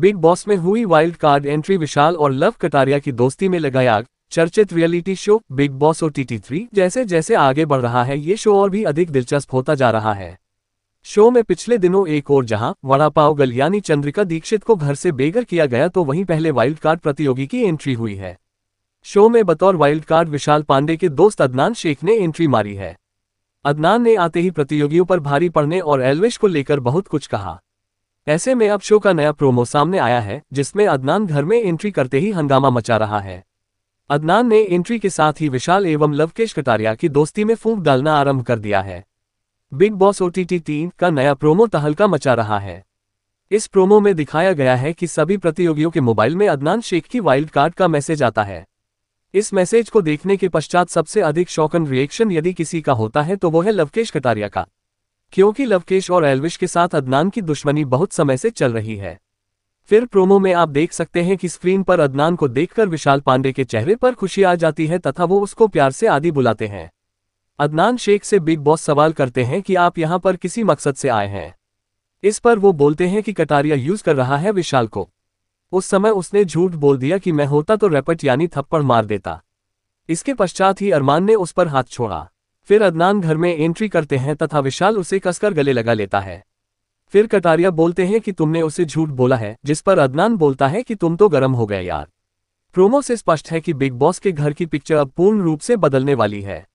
big boss में हुई wild card entry विशाल और लव कटारिया की दोस्ती में लगाया आग चर्चित रियलिटी शो बिग बॉस और टी थ्री जैसे जैसे आगे बढ़ रहा है ये शो और भी अधिक दिलचस्प होता जा रहा है शो में पिछले दिनों एक और जहां वड़ा पाव गल यानी चंद्रिका दीक्षित को घर से बेघर किया गया तो वहीं पहले वाइल्ड कार्ड प्रतियोगी की एंट्री हुई है शो में बतौर वाइल्ड कार्ड विशाल पांडे के दोस्त अदनान शेख ने एंट्री मारी है अदनान ने आते ही प्रतियोगियों पर भारी पड़ने और एलवेश को लेकर बहुत कुछ कहा ऐसे में अब शो का नया प्रोमो सामने आया है जिसमें अदनान घर में एंट्री करते ही हंगामा मचा रहा है अदनान ने एंट्री के साथ ही विशाल एवं लवकेश कटारिया की दोस्ती में फूंक डालना आरंभ कर दिया है बिग बॉस ओ टी तीन का नया प्रोमो तहलका मचा रहा है इस प्रोमो में दिखाया गया है कि सभी प्रतियोगियों के मोबाइल में अदनान शेख की वाइल्ड कार्ड का मैसेज आता है इस मैसेज को देखने के पश्चात सबसे अधिक शौकन रिएक्शन यदि किसी का होता है तो वो है लवकेश कटारिया का क्योंकि लवकेश और एलविश के साथ अदनान की दुश्मनी बहुत समय से चल रही है फिर प्रोमो में आप देख सकते हैं कि स्क्रीन पर अदनान को देखकर विशाल पांडे के चेहरे पर खुशी आ जाती है तथा वो उसको प्यार से आदि बुलाते हैं अदनान शेख से बिग बॉस सवाल करते हैं कि आप यहां पर किसी मकसद से आए हैं इस पर वो बोलते हैं कि कटारिया यूज कर रहा है विशाल को उस समय उसने झूठ बोल दिया कि मैं होता तो रेपट यानी थप्पड़ मार देता इसके पश्चात ही अरमान ने उस पर हाथ छोड़ा फिर अदनान घर में एंट्री करते हैं तथा विशाल उसे कसकर गले लगा लेता है फिर कटारिया बोलते हैं कि तुमने उसे झूठ बोला है जिस पर अदनान बोलता है कि तुम तो गर्म हो गए यार प्रोमो से स्पष्ट है कि बिग बॉस के घर की पिक्चर अब पूर्ण रूप से बदलने वाली है